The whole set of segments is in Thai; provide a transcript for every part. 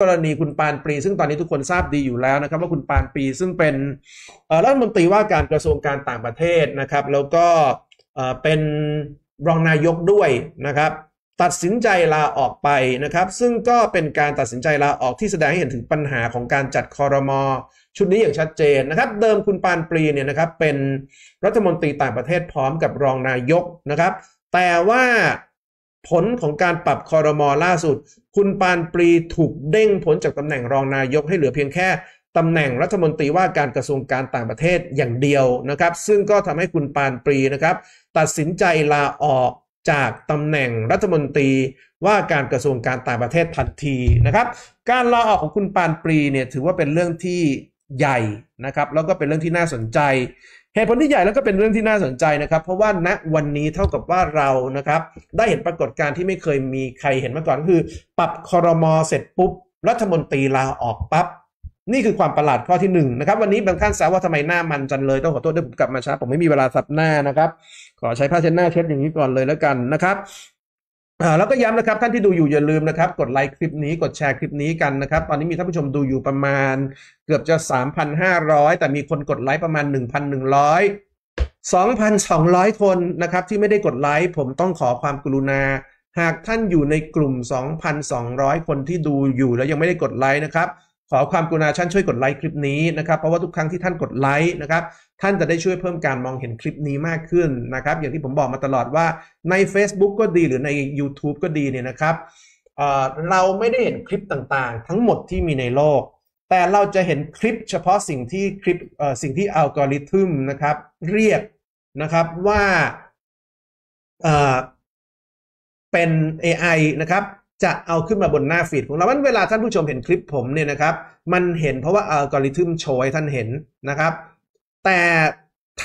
กรณีคุณปานปรี ซึ่งตอนนี้ทุกคนทราบดีอยู่แล้วนะครับว่าคุณปานปรีซึ่งเป็นรัฐมนตรีว่าการกระทรวงการต่างประเทศนะครับ แล้วก็เป็นรองนายกด้วยนะครับ ตัดสินใจลาออกไปนะครับ ซึ่งก็เป็นการตัดสินใจลาออกที่แสดงให้เห็นถึงปัญหาของการจัดคอรมอชุดนี้อย่างชัดเจนนะครับ เดิมคุณปานปรีเนี่ยนะครับ เป็นรัฐมนตรีต่างประเทศพร้อมกับรองนายกนะครับ แต่ว่าผลของการปรับคอรมอล่าสุด คุณปานปรีถูกเด้งพ้นจากตำแหน่งรองนายกให้เหลือเพียงแค่ตำแหน่งรัฐมนตรีว่าการกระทรวงการต่างประเทศอย่างเดียวนะครับ ซึ่งก็ทำให้คุณปานปรีนะครับ ตัดสินใจลาออกจากตำแหน่งรัฐมนตรีว่าการกระทรวงการต่างประเทศทันทีนะครับ การลาออกของคุณปานปรีเนี่ยถือว่าเป็นเรื่องที่ใหญ่นะครับแล้วก็เป็นเรื่องที่น่าสนใจหตุผลที่ใหญ่แล้วก็เป็นเรื่องที่น่าสนใจนะครับ เพราะว่าณวันนี้เท่ากับว่าเรานะครับ ได้เห็นปรากฏการณ์ที่ไม่เคยมีใครเห็นมาก่อนก็คือ ปรับคอรมอเสร็จปุ๊บ รัฐมนตรีลาออกปั๊บนี่คือความประหลาดข้อที่1นนะครับวันนี้บางท่านสาวว่าทำไมหน้ามันจันเลยต้องขอโทษด้วยผมกลับมาช้าผมไม่มีเวลาสับหน้านะครับขอใช้ผ้าเช็ดหน้าเช็ดอย่างนี้ก่อนเลยแล้วกันนะครับแล้วก็ย้ำนะครับท่านที่ดูอยู่อย่าลืมนะครับกดไลค์คลิปนี้กดแชร์คลิปนี้กันนะครับตอนนี้มีท่านผู้ชมดูอยู่ประมาณ เกือบจะ 3,500 แต่มีคนกดไลค์ประมาณ 1,100 2,200 คนนะครับที่ไม่ได้กดไลค์ผมต้องขอความกรุณาหากท่านอยู่ในกลุ่ม 2,200 คนที่ดูอยู่แล้วยังไม่ได้กดไลค์นะครับขอความกรุณาท่านช่วยกดไลค์คลิปนี้นะครับเพราะว่าทุกครั้งที่ท่านกดไลค์นะครับท่านจะได้ช่วยเพิ่มการมองเห็นคลิปนี้มากขึ้นนะครับ อย่างที่ผมบอกมาตลอดว่าใน Facebook ก็ดี หรือใน YouTube ก็ดีเนี่ยนะครับเราไม่ได้เห็นคลิปต่างๆ ทั้งหมดที่มีในโลก แต่เราจะเห็นคลิปเฉพาะสิ่งที่คลิปสิ่งที่อัลกอริทึมนะครับ เรียกนะครับว่าเป็น AI นะครับจะเอาขึ้นมาบนหน้าฟีดของเราเวลาท่านผู้ชมเห็นคลิปผมเนี่ยนะครับ มันเห็นเพราะว่าอัลกอริทึมโชว์ให้ท่านเห็นนะครับแต่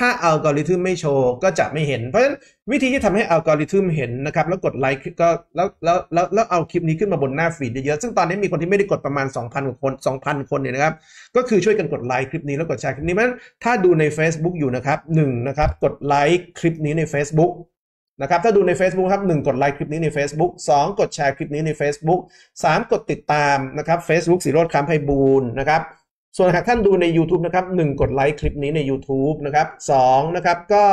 ถ้าอัลกอริทึมไม่โชว์ก็จะไม่เห็น เพราะฉะนั้นวิธีที่ทำให้อัลกอริทึมเห็นนะครับ แล้วกดไลค์ก็แล้วแล้วแล้วแล้วเอาคลิปนี้ขึ้นมาบนหน้าฟีดเยอะๆซึ่งตอนนี้มีคนที่ไม่ได้กดประมาณ 2,000กว่าคน2,000คนเนี่ยนะครับ ก็คือช่วยกันกดไลค์คลิปนี้แล้วกดแชร์คลิปนี้เพราะฉะนั้นถ้าดูใน Facebook อยู่นะครับหนึ่งนะครับ กดไลค์คลิปนี้ใน Facebook นะครับถ้าดูใน Facebook ครับ1กดไลค์คลิปนี้ใน Facebook 2กดแชร์คลิปนี้ใน Facebook 3กดติดตามนะครับ Facebook สีโรดคำไพบูลนะครับส่วนหากท่านดูใน YouTube นะครับหนึ่งกดไลค์คลิปนี้ใน YouTube นะครับสองนะครับก็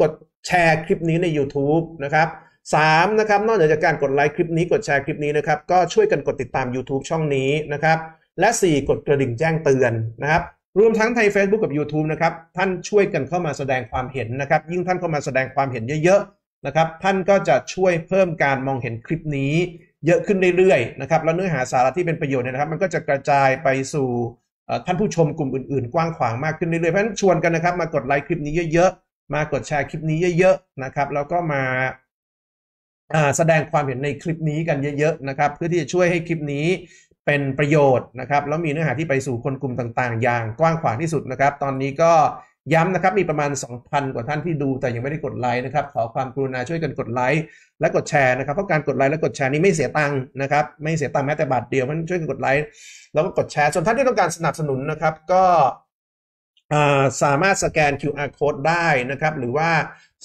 กดแชร์คลิปนี้ใน YouTube นะครับสามนะครับนอกจากการกดไลค์คลิปนี้กดแชร์คลิปนี้นะครับก็ช่วยกันกดติดตาม YouTube ช่องนี้นะครับและ 4 กดกระดิ่งแจ้งเตือนนะครับรวมทั้งไทย Facebook กับ YouTube นะครับท่านช่วยกันเข้ามาแสดงความเห็นนะครับยิ่งท่านเข้ามาแสดงความเห็นเยอะๆนะครับท่านก็จะช่วยเพิ่มการมองเห็นคลิปนี้เยอะขึ้นเรื่อยๆนะครับแล้วเนื้อหาสาระที่เป็นประโยชน์เนี่ยนะครับ มันก็จะกระจายไปสู่ท่านผู้ชมกลุ่มอื่นๆกว้างขวางมากขึ้นเรื่อยๆเพราะฉะนั้นชวนกันนะครับ มากดไลค์คลิปนี้เยอะ ๆ มากดแชร์คลิปนี้เยอะๆนะครับแล้วก็มาแสดงความเห็น ในคลิปนี้กันเยอะๆนะครับ เพื่อที่จะช่วยให้คลิปนี้เป็นประโยชน์นะครับแล้วมีเนื้อหาที่ไปสู่คนกลุ่มต่างๆอย่างกว้างขวางที่สุดนะครับ ตอนนี้ก็ย้ำนะครับมีประมาณ 2,000 กว่าท่านที่ดู แต่ยังไม่ได้กดไลค์นะครับขอความกรุณาช่วยกันกดไลค์และกดแชร์นะครับเพราะการกดไลค์และกดแชร์นี้ไม่เสียตังค์นะครับไม่เสียตังค์แม้แต่บาทเดียวมันช่วยกันกดไลค์แล้วก็กดแชร์ ส่วนท่านที่ต้องการสนับสนุนนะครับก็สามารถสแกน QR code ได้นะครับหรือว่า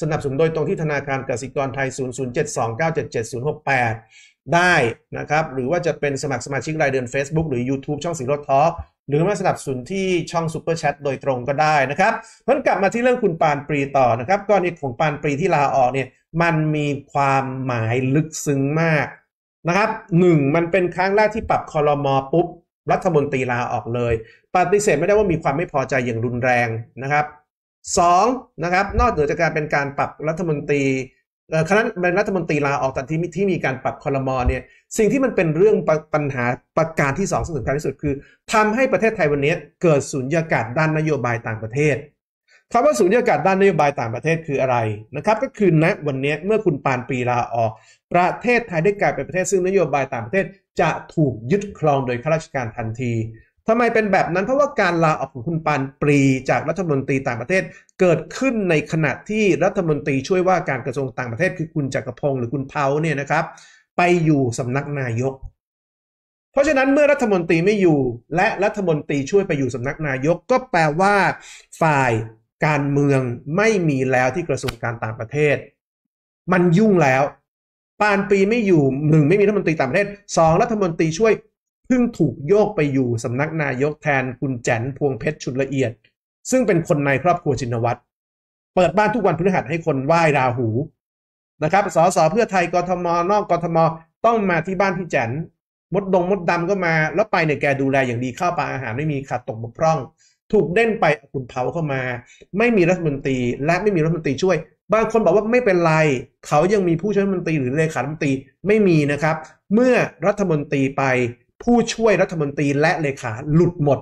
สนับสนุนโดยตรงที่ธนาคารกสิกรไทย0 0 7 2 9 7 7 0 6 8ได้นะครับ หรือว่าจะเป็นสมัครสมาชิกรายเดือน Facebook หรือ YouTube ช่องสีรถทอล์กหรือมาสนับสนุนที่ช่องซูเปอร์แชทโดยตรงก็ได้นะครับมันกลับมาที่เรื่องคุณปานปรีต่อนะครับกอนนีของปานปรีที่ลาออกเนี่ย มันมีความหมายลึกซึ้งมากนะครับหนึ่งมันเป็นครั้งแรกที่ปรับคอรมอปุ๊บ รัฐมนตรีลาออกเลยปฏิเสธไม่ได้ว่ามีความไม่พอใจอย่างรุนแรงนะครับสองนะครับนอกเหนือจากการเป็นการปรับรัฐมนตรีคณะเป็นรัฐมนตรีลาออกตอนที่ที่มีการปรับคอรมอเนี่ยสิ่งที่มันเป็นเรื่องปัญหาประการที่สองสำคัญที่สุดคือ ทำให้ประเทศไทยวันนี้เกิดสุญญากาศด้านนโยบายต่างประเทศคำว่าสุญญากาศด้านนโยบายต่างประเทศคืออะไรนะครับก็คือณวันนี้เมื่อคุณปานปีลาออก ประเทศไทยได้กลายเป็นประเทศซึ่งนโยบายต่างประเทศจะถูกยึดครองโดยข้าราชการทันทีทำไมเป็นแบบนั้น เพราะว่าการลาออกของคุณปานปรี จากรัฐมนตรีต่างประเทศ เกิดขึ้นในขณะที่รัฐมนตรีช่วยว่าการกระทรวงต่างประเทศคือคุณจักรพงศ์หรือคุณเพาเนี่ยนะครับไปอยู่สำนักนายก เพราะฉะนั้นเมื่อรัฐมนตรีไม่อยู่ และรัฐมนตรีช่วยไปอยู่สำนักนายก ก็แปลว่าฝ่ายการเมืองไม่มีแล้วที่กระทรวงการต่างประเทศ มันยุ่งแล้ว ปานปีไม่อยู่หนึ่งไม่มีรัฐมนตรีต่างประเทศสองรัฐมนตรีช่วยเพิ่งถูกโยกไปอยู่สำนักนายกแทน คุณแจนพวงเพชรชุนละเอียด ซึ่งเป็นคนในครอบครัวชินวัตรเปิดบ้านทุกวันพฤหัสให้คนไหว้ราหูนะครับสสเพื่อไทยกทมนอกกทมต้องมาที่บ้านพี่แจนมดดงมดดำก็มา แล้วไปเนี่ยแกดูแลอย่างดีข้าวปลาอาหารไม่มีขาดตกบกพร่อง ถูกเด่นไปคุณเผาเข้ามา ไม่มีรัฐมนตรี และไม่มีรัฐมนตรีช่วย บางคนบอกว่าไม่เป็นไร เขายังมีผู้ช่วยรัฐมนตรี หรือเลขาธิการไม่มีนะครับ เมื่อรัฐมนตรีไปผู้ช่วยรัฐมนตรี และเลขาหลุดหมด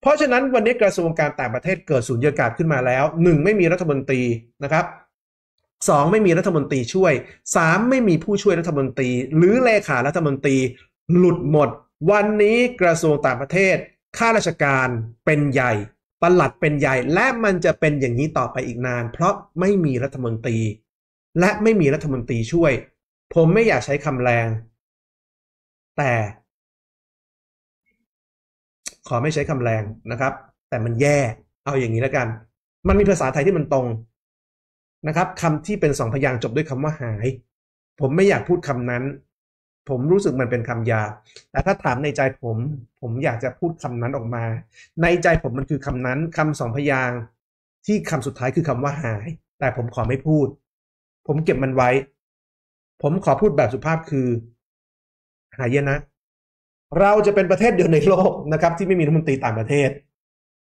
เพราะฉะนั้นวันนี้กระทรวงการต่างประเทศเกิดสูญญากาศขึ้นมาแล้ว 1. ไม่มีรัฐมนตรีนะครับสองไม่มีรัฐมนตรีช่วยสามไม่มีผู้ช่วยรัฐมนตรี หรือเลขารัฐมนตรี หลุดหมด วันนี้กระทรวงต่างประเทศข้าราชการเป็นใหญ่ประหลัดเป็นใหญ่และมันจะเป็นอย่างนี้ต่อไปอีกนาน เพราะไม่มีรัฐมนตรี และไม่มีรัฐมนตรีช่วย ผมไม่อยากใช้คำแรง แต่ขอไม่ใช้คำแรงนะครับ แต่มันแย่เอาอย่างนี้แล้วกัน มันมีภาษาไทยที่มันตรงนะครับคำที่เป็นสองพยางจบด้วยคำว่าหาย ผมไม่อยากพูดคำนั้น ผมรู้สึกมันเป็นคำยาแต่ถ้าถามในใจผม ผมอยากจะพูดคำนั้นออกมา ในใจผมมันคือคำนั้นคำสองพยางที่คำสุดท้ายคือคำว่าหาย แต่ผมขอไม่พูด ผมเก็บมันไว้ ผมขอพูดแบบสุภาพคือ หายนะเราจะเป็นประเทศเดียวในโลกนะครับ ที่ไม่มีรัฐมนตรีต่างประเทศ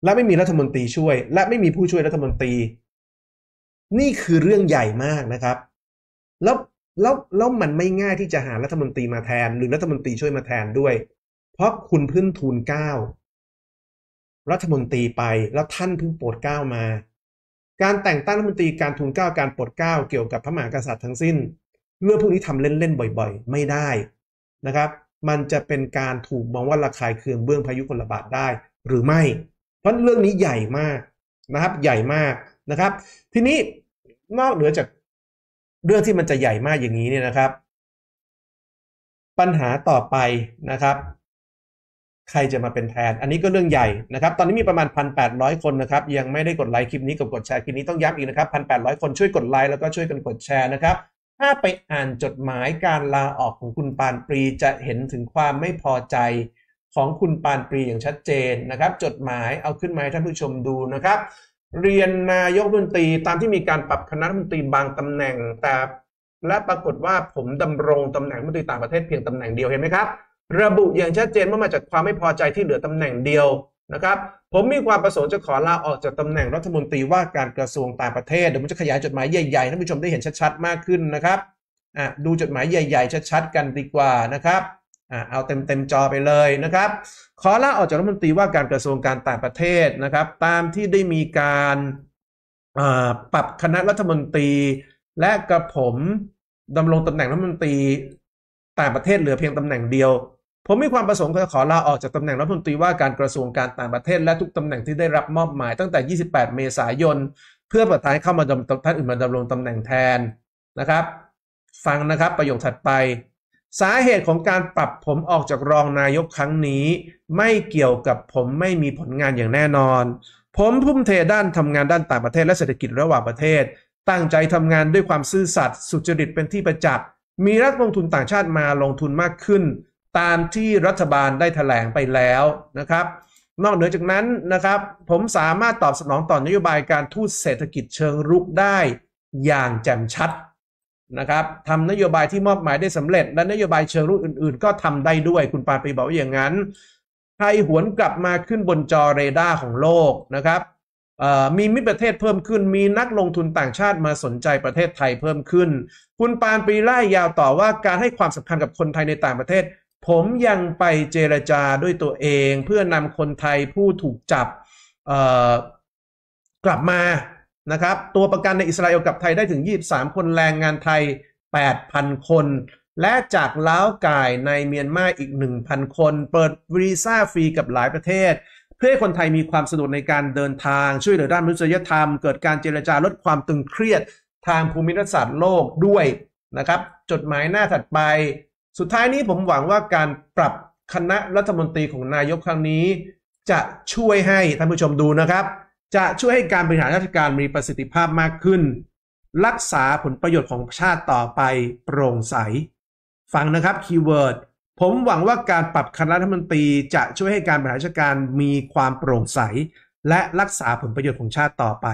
และไม่มีรัฐมนตรีช่วย และไม่มีผู้ช่วยรัฐมนตรี นี่คือเรื่องใหญ่มากนะครับแล้วแล้วแล้วมันไม่ง่ายที่จะหารัฐมนตรีมาแทน หรือรัฐมนตรีช่วยมาแทนด้วย เพราะคุณพึ่งทูลเก้า รัฐมนตรีไปแล้วท่านเพิ่งโปรดเก้ามา การแต่งตั้งรัฐมนตรีการทูลเก้า การโปรดเก้า เกี่ยวกับพระมหากษัตริย์ทั้งสิ้นเรื่องพวกนี้ทำเล่นๆบ่อย ๆ ไม่ได้นะครับมันจะเป็นการถูกมองว่าระคายเคืองเบื้องพายุนลบาทได้ หรือไม่ เพราะเรื่องนี้ใหญ่มากนะครับ ใหญ่มากนะครับ ทีนี้นอกเหนือจากเรื่องที่มันจะใหญ่มากอย่างนี้เนี่ยนะครับ ปัญหาต่อไปนะครับ ใครจะมาเป็นแทน อันนี้ก็เรื่องใหญ่นะครับ ตอนนี้มีประมาณ 1,800 คนนะครับ ยังไม่ได้กดไลค์คลิปนี้ กับกดแชร์คลิปนี้ต้องย้ำอีกนะครับ1,800 คนช่วยกดไลค์แล้วก็ช่วยกันกดแชร์นะครับถ้าไปอ่านจดหมายการลาออกของคุณปานปรีจะเห็นถึงความไม่พอใจของคุณปานปรีอย่างชัดเจนนะครับ จดหมายเอาขึ้นมาให้ท่านผู้ชมดูนะครับเรียนนายกรัฐมนตรีตามที่มีการปรับคณะรัฐมนตรีบางตำแหน่งแต่และปรากฏว่าผมดำรงตำแหน่งรัฐมนตรีต่างประเทศเพียงตำแหน่งเดียวเห็นไหมครับระบุอย่างชัดเจนว่ามาจากความไม่พอใจที่เหลือตำแหน่งเดียวนะครับผมมีความประสงค์จะขอลาออกจากตำแหน่งรัฐมนตรีว่าการกระทรวงต่างประเทศเดี๋ยวผมจะขยายจดหมายใหญ่ๆท่านผู้ชมได้เห็นชัดๆมากขึ้นนะครับอ่าดูจดหมายใหญ่ ๆ ชัดๆกันดีกว่านะครับอ่าเอาเต็มๆจอไปเลยนะครับ ขอลาออกจากรัฐมนตรีว่าการกระทรวงการต่างประเทศนะครับ ตามที่ได้มีการปรับคณะรัฐมนตรี และกระผมดำรงตำแหน่งรัฐมนตรีต่างประเทศเหลือเพียงตำแหน่งเดียวผมมีความประสงค์จะขอลาออกจากตำแหน่งรัฐมนตรีว่าการกระทรวงการต่างประเทศและทุกตำแหน่งที่ได้รับมอบหมายตั้งแต่ 28 เมษายน เพื่อประทานเข้ามาดำท่านอื่นมาดำรงตำแหน่งแทนนะครับ ฟังนะครับประโยคถัดไป สาเหตุของการปรับผมออกจากรองนายกครั้งนี้ ไม่เกี่ยวกับผมไม่มีผลงานอย่างแน่นอน ผมพุ่มเทด้านทำงานด้านต่างประเทศและเศรษฐกิจระหว่างประเทศ ตั้งใจทำงานด้วยความซื่อสัตย์สุจริตเป็นที่ประจักษ์มีนักลงทุนต่างชาติมาลงทุนมากขึ้นตามที่รัฐบาลได้ถแถลงไปแล้วนะครับ นอกเหนือจากนั้นนะครับผมสามารถตอบสนองต่อนโยบายการทูตเศรษฐกิจเชิงรุกได้อย่างแจ่มชัดนะครับทำนโยบายที่มอบหมายได้สำเร็จ และนโยบายเชิงรุกอื่นๆก็ทำได้ด้วยคุณปาปีบอกอย่างนั้น ไทยหวนกลับมาขึ้นบนจอเรดาร์ของโลกนะครับมีมิตรประเทศเพิ่มขึ้นมีนักลงทุนต่างชาติมาสนใจประเทศไทยเพิ่มขึ้น คุณปานปีไล่ยาวต่อว่าการให้ความสำคัญกับคนไทยในต่างประเทศผมยังไปเจรจาด้วยตัวเองเพื่อนำคนไทยผู้ถูกจับกลับมานะครับ ตัวประกันในอิสราเอลกับไทยได้ถึง 23 คนแรงงานไทย 8,000 คน และจากล้าวก่ายในเมียนมาอีก 1,000 คน เปิดวีซ่าฟรีกับหลายประเทศ เพื่อคนไทยมีความสะดวกในการเดินทางช่วยเหลือด้านมนุษยธรรม เกิดการเจรจาลดความตึงเครียดทางภูมิรัฐศาสตร์โลกด้วยนะครับ จดหมายหน้าถัดไปสุดท้ายนี้ผมหวังว่าการปรับคณะรัฐมนตรีของนายกครั้งนี้ จะช่วยให้ท่านผู้ชมดูนะครับ จะช่วยให้การบริหารราชการมีประสิทธิภาพมากขึ้น รักษาผลประโยชน์ของชาติต่อไป โปร่งใสฟังนะครับคีย์เวิร์ดผมหวังว่าการปรับคณะรัฐมนตรี จะช่วยให้การบริหารราชการมีความโปร่งใส และรักษาผลประโยชน์ของชาติต่อไป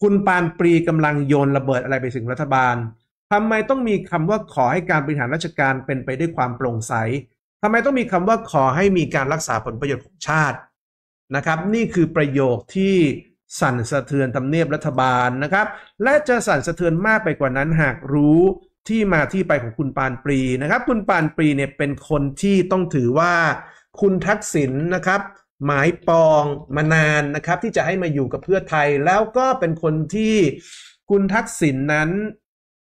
คุณปานปรีกำลังโยนระเบิดอะไรไปถึงรัฐบาลทำไมต้องมีคำว่าขอให้การบริหารราชการเป็นไปด้วยความโปร่งใส ทำไมต้องมีคำว่าขอให้มีการรักษาผลประโยชน์ของชาติ นะครับ นี่คือประโยคที่สั่นสะเทือนทำเนียบรัฐบาลนะครับ และจะสั่นสะเทือนมากไปกว่านั้นหากรู้ที่มาที่ไปของคุณปานปรีนะครับ คุณปานปรีเนี่ยเป็นคนที่ต้องถือว่า คุณทักษิณนนะครับ หมายปอง มานานนะครับที่จะให้มาอยู่กับเพื่อไทย แล้วก็เป็นคนที่คุณทักษิณนนั้น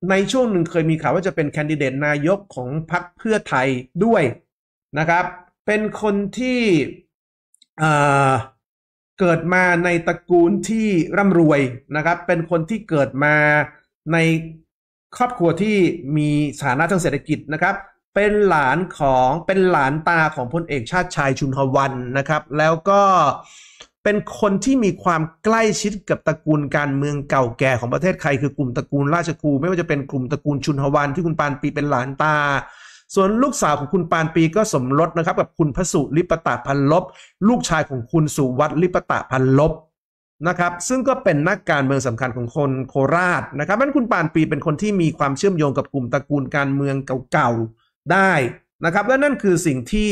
ในช่วงหนึ่งเคยมีข่าวว่าจะเป็นแคนดิเดตนายกของพรรคเพื่อไทยด้วยนะครับ เป็นคนที่เกิดมาในตระกูลที่ร่ำรวยนะครับ เป็นคนที่เกิดมาในครอบครัวที่มีฐานะทางเศรษฐกิจนะครับ เป็นหลานของเป็นหลานตาของพลเอกชาติชายชุนหวันนะครับ แล้วก็เป็นคนที่มีความใกล้ชิดกับตระกูลการเมืองเก่าแก่ของประเทศไทยคือกลุ่มตระกูลราชคูไม่ว่าจะเป็นกลุ่มตระกูลชุนหวันที่คุณปานปีเป็นหลานตา ส่วนลูกสาวของคุณปานปีก็สมรสนะครับกับคุณพระสุริปตะพันลบ ลูกชายของคุณสุวัตริปตะพันลบนะครับซึ่งก็เป็นนักการเมืองสำคัญของคนโคราชนะครับนั้นคุณปานปีเป็นคนที่มีความเชื่อมโยงกับกลุ่มตระกูลการเมืองเก่าๆได้นะครับและนั่นคือสิ่งที่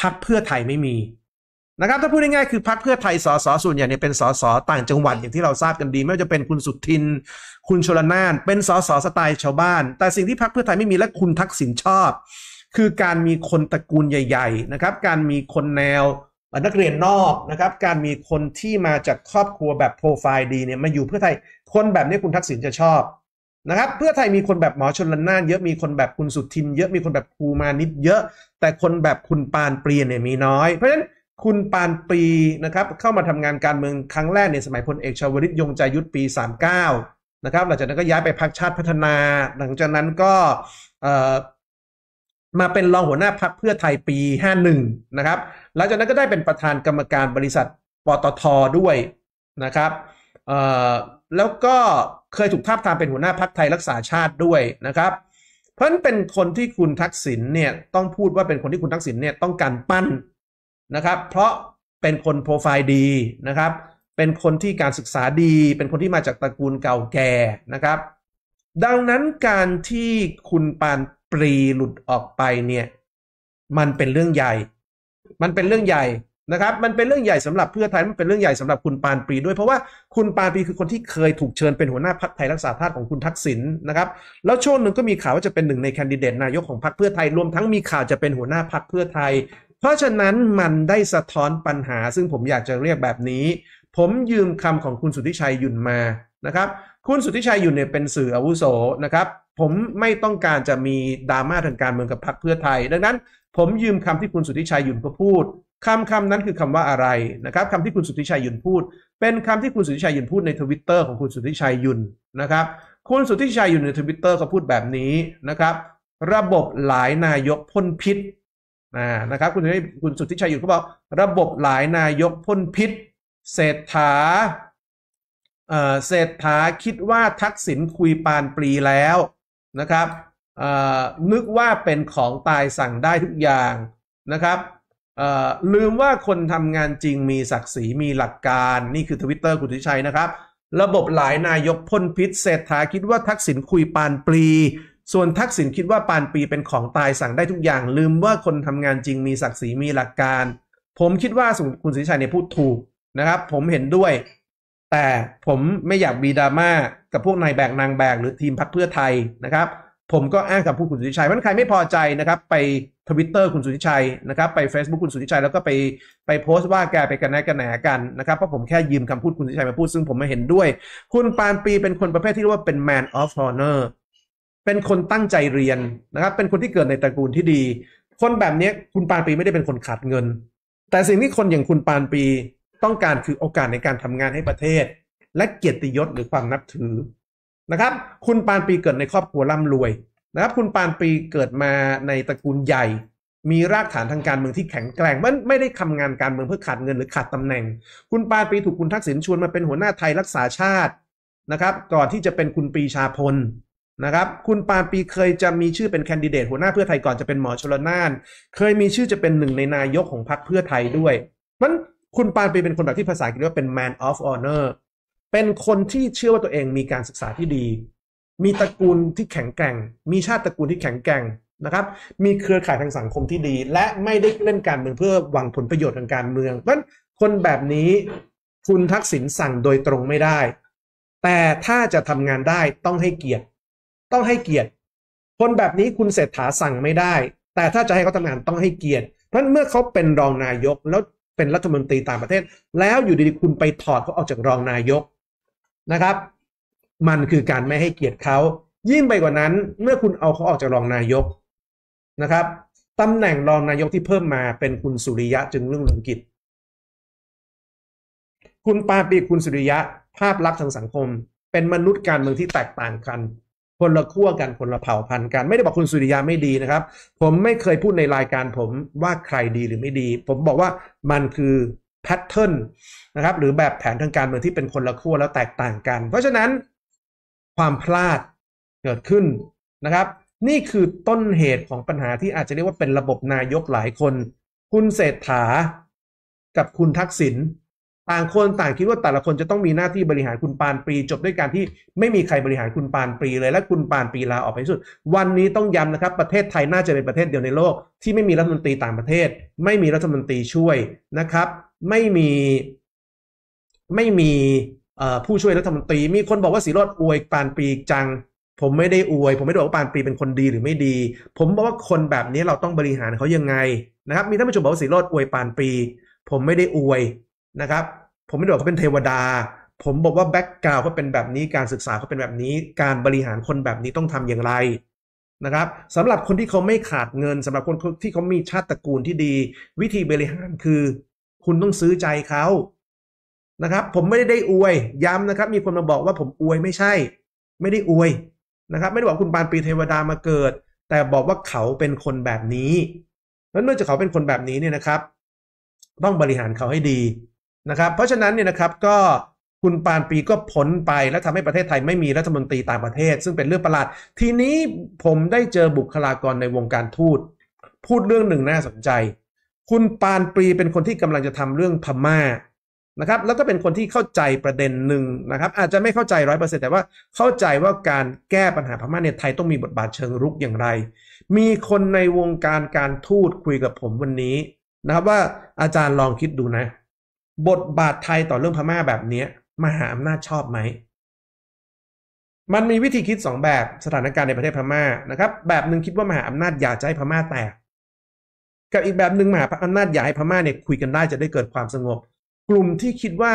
พรรคเพื่อไทยไม่มีนะครับถ้าพูดง่ายๆคือพักเพื่อไทยสสส่วนใหญ่เนี่ยเป็นสสต่าง จังหวัดอย่างที่เราทราบกันดีไม่ว่าจะเป็นคุณสุทินคุณชลนาน เป็นสสสไตล์ชาวบ้าน แต่สิ่งที่พักเพื่อไทยไม่มีและคุณทักษิณชอบ คือการมีคนตระกูลใหญ่ ๆนะครับ การมีคนแนวนักเรียนนอกนะครับการมีคนที่มาจากครอบครัวแบบโปรไฟล์ดีเนี่ยมาอยู่เพื่อไทยคนแบบนี้คุณทักษิณจะชอบนะครับเพื่อไทยมีคนแบบหมอชนลนาน เยอะมีคนแบบคุณสุทินเยอะมีคนแบบครูมานิดเยอะ แต่คนแบบคุณปานเปลี่ยนเนี่ยมีน้อยเพราะฉะนั้นคุณปานปีนะครับ เข้ามาทำงานการเมืองครั้งแรก ในสมัยพลเอกชวลิตยงใจยุทธปี 39นะครับหลังจากนั้นก็ย้ายไปพักชาติพัฒนา หลังจากนั้นก็มาเป็นรองหัวหน้าพักเพื่อไทยปี 51นะครับหลังจากนั้นก็ได้เป็นประธานกรรมการบริษัทปตทด้วยนะครับแล้วก็เคยถูกทาบทามเป็นหัวหน้าพักไทยรักษาชาติด้วยนะครับ เพราะนั้นเป็นคนที่คุณทักษิณเนี่ยต้องพูดว่าเป็นคนที่คุณทักษิณเนี่ยต้องการปั้นนะครับเพราะเป็นคนโปรไฟล์ดีนะครับเป็นคนที่การศึกษาดี เป็นคนที่มาจากตระกูลเก่าแก่นะครับ ดังนั้นการที่คุณปานปรีหลุดออกไปเนี่ย มันเป็นเรื่องใหญ่ มันเป็นเรื่องใหญ่นะครับ มันเป็นเรื่องใหญ่สำหรับเพื่อไทย มันเป็นเรื่องใหญ่สำหรับคุณปานปรีด้วยเพราะว่าคุณปานปรีคือคนที่เคยถูกเชิญเป็นหัวหน้าพักไทยรักษาชาติของคุณทักษิณนะครับแล้วช่วงหนึ่งก็มีข่าวว่าจะเป็นหนึ่งในแคนดิเดตนายกของพักเพื่อไทยรวมทั้งมีข่าวจะเป็นหัวหน้าพักเพื่อไทยเพราะฉะนั้นมันได้สะท้อนปัญหา ซึ่งผมอยากจะเรียกแบบนี้ ผมยืมคำของคุณสุทธิชัยยุ่นมานะครับ คุณสุทธิชัยยุ่นเนี่ยเป็นสื่ออาวุโสนะครับ ผมไม่ต้องการจะมีดราม่าทางการเมืองกับพรรคเพื่อไทย ดังนั้นผมยืมคำที่คุณสุทธิชัยยุ่นพูดคำคำนั้นคือคำว่าอะไรนะครับคำที่คุณสุทธิชัยยุ่นพูด เป็นคำที่คุณสุทธิชัยยุ่นพูดในทวิตเตอร์ของคุณสุทธิชัยยุ่นนะครับคุณสุทธิชัยยุ่นในทวิตเตอร์เขาพูดแบบนี้นะครับระบบหลายนายกพ่นพิษนะครับ คุณคุณสุทธิชัยหยุดเขาบอกระบบหลายนายกพ่นพิษ เศรษฐาเศรษฐาคิดว่าทักษิณคุยปานปรีแล้วนะครับนึกว่าเป็นของตายสั่งได้ทุกอย่างนะครับลืมว่าคนทำงานจริงมีศักดิ์ศรีมีหลักการนี่คือทวิตเตอร์คุณทิชัยนะครับระบบหลายนายกพ่นพิษเศรษฐาคิดว่าทักษิณคุยปานปรีส่วนทักษิณคิดว่าปานปีเป็นของตายสั่งได้ทุกอย่างลืมว่าคนทำงานจริงมีศักดิ์ศรีมีหลักการ ผมคิดว่าคุณศรีชัยเนี่ยพูดถูกนะครับ ผมเห็นด้วย แต่ผมไม่อยากบีดราม่ากับพวกนายแบกนางแบก หรือทีมพักเพื่อไทยนะครับ ผมก็อ้างกับผู้คุณสุธิชัยมันาใครไม่พอใจนะครับไปทวิตเตอร์คุณสุธิชัยนะครับไป Facebook คุณสุธิชัยแล้วก็ไปไปโพสต์ว่าแกไปกันแหนกันแหนกันนะครับเพราะผมแค่ยืมคำพูดคุณสุธิชัยมาพูดซึ่งผมไม่เห็นด้วย คุณปานปีเป็นคนประเภทที่เรียกว่าเป็น man of honor เป็นคนตั้งใจเรียนนะครับ เป็นคนที่เกิดในตระกูลที่ดี คนแบบนี้คุณปานปีไม่ได้เป็นคนขาดเงิน แต่สิ่งที่คนอย่างคุณปานปีต้องการคือโอกาสในการทำงานให้ประเทศ และเกียรติยศหรือความนับถือนะครับ คุณปานปีเกิดในครอบครัวร่ำรวย นะครับ คุณปานปีเกิดมาในตระกูลใหญ่ มีรากฐานทางการเมืองที่แข็งแกร่งมันไม่ได้ทำงานการเมืองเพื่อขาดเงินหรือขาดตำแหน่ง คุณปานปีถูกคุณทักษิณชวนมาเป็นหัวหน้าไทยรักษาชาตินะครับ ก่อนที่จะเป็นคุณปีชาพลนะครับ คุณปานปีเคยจะมีชื่อเป็นแคนดิเดตหัวหน้าเพื่อไทยก่อนจะเป็นหมอชลนาน เคยมีชื่อจะเป็นหนึ่งในนายกของพรรคเพื่อไทยด้วยมันคุณปานปีเป็นคนแบบที่ภาษาอังกฤษเรียกว่าเป็น man of honor เป็นคนที่เชื่อว่าตัวเองมีการศึกษาที่ดี มีตระกูลที่แข็งแกร่ง มีชาติตระกูลที่แข็งแกร่งนะครับ มีเครือข่ายทางสังคมที่ดี และไม่ได้เล่นการเมืองเพื่อหวังผลประโยชน์ทางการเมือง เพราะคนแบบนี้คุณทักษิณสั่งโดยตรงไม่ได้ แต่ถ้าจะทำงานได้ต้องให้เกียรติต้องให้เกียรติคนแบบนี้คุณเศรษฐาสั่งไม่ได้ แต่ถ้าจะให้เขาทำงานต้องให้เกียรติ เพราะเมื่อเขาเป็นรองนายก แล้วเป็นรัฐมนตรีต่างประเทศ แล้วอยู่ดีๆคุณไปถอดเขาออกจากรองนายกนะครับ มันคือการไม่ให้เกียรติเขา ยิ่งไปกว่านั้น เมื่อคุณเอาเขาออกจากรองนายกนะครับตำแหน่งรองนายกที่เพิ่มมาเป็นคุณสุริยะจึงเรื่องเรืองกิจคุณปาปีคุณสุริยะ ภาพลักษณ์ทางสังคม เป็นมนุษย์การเมืองที่แตกต่างกันคนละขั้วกันคนละเผ่าพันธุ์กันไม่ได้บอกคุณสุริยาไม่ดีนะครับ ผมไม่เคยพูดในรายการผมว่าใครดีหรือไม่ดี ผมบอกว่ามันคือแพทเทิร์นนะครับ หรือแบบแผนทางการเมืองที่เป็นคนละขั้วแล้วแตกต่างกัน เพราะฉะนั้นความพลาดเกิดขึ้นนะครับ นี่คือต้นเหตุของปัญหาที่อาจจะเรียกว่าเป็นระบบนายกหลายคน คุณเศรษฐากับคุณทักษิณต่างคนต่างคิดว่าแต่ละคนจะต้องมีหน้าที่บริหารคุณปานปรี จบด้วยการที่ไม่มีใครบริหารคุณปานปรีเลยและคุณปานปรีลาออกไปสุด วันนี้ต้องย้ำนะครับ ประเทศไทยน่าจะเป็นประเทศเดียวในโลก ที่ไม่มีรัฐมนตรีต่างประเทศ ไม่มีรัฐมนตรีช่วยนะครับ ไม่มีไม่มีผู้ช่วยรัฐมนตรีมีคนบอกว่าสีรอดอวยปานปรีจัง ผมไม่ได้อวย ผมไม่ได้บอกว่าปานปรีเป็นคนดีหรือไม่ดี ผมบอกว่าคนแบบนี้เราต้องบริหารเขายังไง นะครับ มีท่านผู้ชมบอกว่าสีรอดอวยปานปรีผมไม่ได้อวยนะครับผมไม่ได้บอกเขาเป็นเทวดา ผมบอกว่าแบ็กกราวเขาเป็นแบบนี้ การศึกษาเขาเป็นแบบนี้การบริหารคนแบบนี้ต้องทำอย่างไรนะครับสำหรับคนที่เขาไม่ขาดเงิน สำหรับคนที่เขามีชาติตระกูลที่ดี วิธีบริหารคือ คุณต้องซื้อใจเขานะครับ ผมไม่ได้อวย ย้ำนะครับ มีคนมาบอกว่าผมอวยไม่ใช่ ไม่ได้อวยนะครับ ไม่ได้บอกคุณปานปีเทวดามาเกิด แต่บอกว่าเขาเป็นคนแบบนี้แล้วเนื่องจากเขาเป็นคนแบบนี้เนี่ยนะครับ ต้องบริหารเขาให้ดีนะครับเพราะฉะนั้นเนี่ยนะครับก็คุณปานปีก็พ้นไปและทำให้ประเทศไทยไม่มีรัฐมนตรีต่างประเทศ ซึ่งเป็นเรื่องประหลาด ทีนี้ผมได้เจอบุคลากรในวงการทูตพูดเรื่องหนึ่งน่าสนใจ คุณปานปีเป็นคนที่กำลังจะทำเรื่องพม่านะครับ แล้วก็เป็นคนที่เข้าใจประเด็นหนึ่งนะครับ อาจจะไม่เข้าใจร้อยเปอร์เซ็นแต่ว่าเข้าใจว่าการแก้ปัญหาพม่าเนี่ยไทยต้องมีบทบาทเชิงรุกอย่างไร มีคนในวงการการทูตคุยกับผมวันนี้นะครับว่าอาจารย์ลองคิดดูนะบทบาทไทยต่อเรื่องพม่าแบบนี้มหาอำนาจชอบไหม มันมีวิธีคิด 2 แบบสถานการณ์ในประเทศพม่านะครับ แบบหนึ่งคิดว่ามหาอำนาจอยากจะให้พม่าแตก กับอีกแบบหนึ่งมหาอำนาจอยากให้พม่าเนี่ยคุยกันได้จะได้เกิดความสงบ กลุ่มที่คิดว่า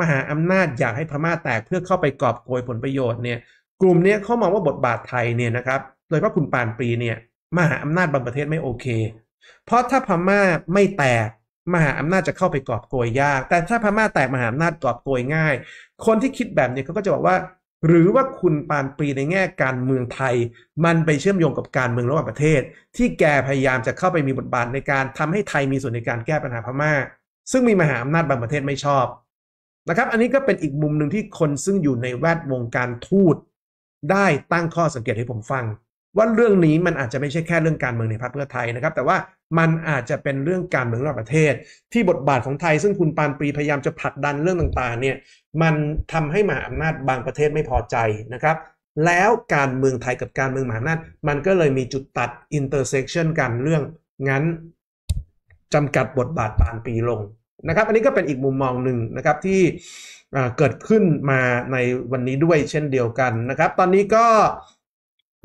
มหาอำนาจอยากให้พม่าแตก เพื่อเข้าไปกอบโกยผลประโยชน์เนี่ย กลุ่มนี้เขามองว่าบทบาทไทยเนี่ยนะครับโดยเฉพาะคุณปานปรีเนี่ย มหาอำนาจบางประเทศไม่โอเค เพราะถ้าพม่าไม่แตกมหาอำนาจจะเข้าไปกอบโกยยาก แต่ถ้าพม่าแตกมหาอำนาจกอบโกยง่าย คนที่คิดแบบนี้เขาก็จะบอกว่า หรือว่าคุณปานปรีในแง่การเมืองไทย มันไปเชื่อมโยงกับการเมืองระหว่างประเทศ ที่แกพยายามจะเข้าไปมีบทบาทในการทำให้ไทยมีส่วนในการแก้ปัญหาพม่า ซึ่งมีมหาอำนาจบางประเทศไม่ชอบนะครับ อันนี้ก็เป็นอีกมุมหนึ่งที่คนซึ่งอยู่ในแวดวงการทูตได้ตั้งข้อสังเกตให้ผมฟังว่าเรื่องนี้มันอาจจะไม่ใช่แค่เรื่องการเมืองในพรรคเพื่อไทยนะครับ แต่ว่ามันอาจจะเป็นเรื่องการเมืองระหว่างประเทศ ที่บทบาทของไทย ซึ่งคุณปานปรีพยายามจะผลักดันเรื่องต่างๆเนี่ยมันทำให้มหาอำนาจบางประเทศไม่พอใจนะครับ แล้วการเมืองไทยกับการเมืองมหาอำนาจมันก็เลยมีจุดตัดอินเตอร์เซ็กชันกันเรื่องงั้น จำกัดบทบาทปานปีลงนะครับ อันนี้ก็เป็นอีกมุมมองหนึ่งนะครับที่เกิดขึ้นมาในวันนี้ด้วยเช่นเดียวกันนะครับ ตอนนี้ก็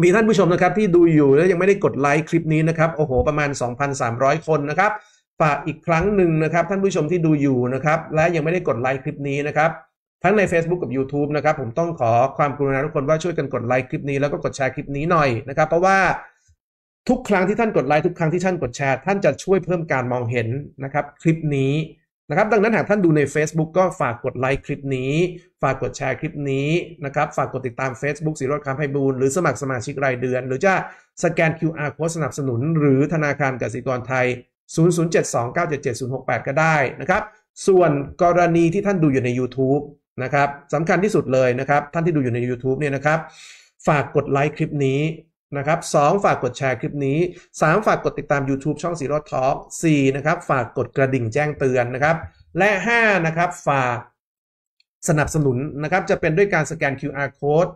มีท่านผู้ชมนะครับที่ดูอยู่แล้วยังไม่ได้กดไลค์คลิปนี้นะครับโอ้โหประมาณ 2,300 คนนะครับฝากอีกครั้งหนึ่งนะครับ ท่านผู้ชมที่ดูอยู่นะครับและยังไม่ได้กดไลค์คลิปนี้นะครับทั้งใน Facebook กับ YouTube นะครับผมต้องขอความกรุณาทุกคนว่าช่วยกันกดไลค์คลิปนี้แล้วก็กดแชร์คลิปนี้หน่อยนะครับเพราะว่า ทุกครั้งที่ท่านกดไลค์ทุกครั้งที่ท่านกดแชร์ท่านจะช่วยเพิ่มการมองเห็นนะครับ คลิปนี้นะครับดังนั้นหากท่านดูใน Facebook ก็ฝากกดไลค์คลิปนี้ ฝากกดแชร์คลิปนี้นะครับ ฝากกดติดตาม Facebook สีรถคำไพบูลหรือสมัครสมาชิกรายเดือน หรือจะสแกน QR โค้ดสนับสนุนหรือธนาคารกสิกรไทย 0072977068 ก็ได้นะครับส่วนกรณีที่ท่านดูอยู่ใน YouTube นะครับสำคัญที่สุดเลยนะครับท่านที่ดูอยู่ใน YouTube เนี่ยนะครับ ฝากกดไลค์คลิปนี้นะครับสฝากกดแชร์คลิปนี้ 3 ฝากกดติดตาม YouTube ช่องสีรถทอล์กสี่นะครับฝากกดกระดิ่งแจ้งเตือนนะครับและ5นะครับฝากสนับสนุนนะครับจะเป็นด้วยการสแกน QR code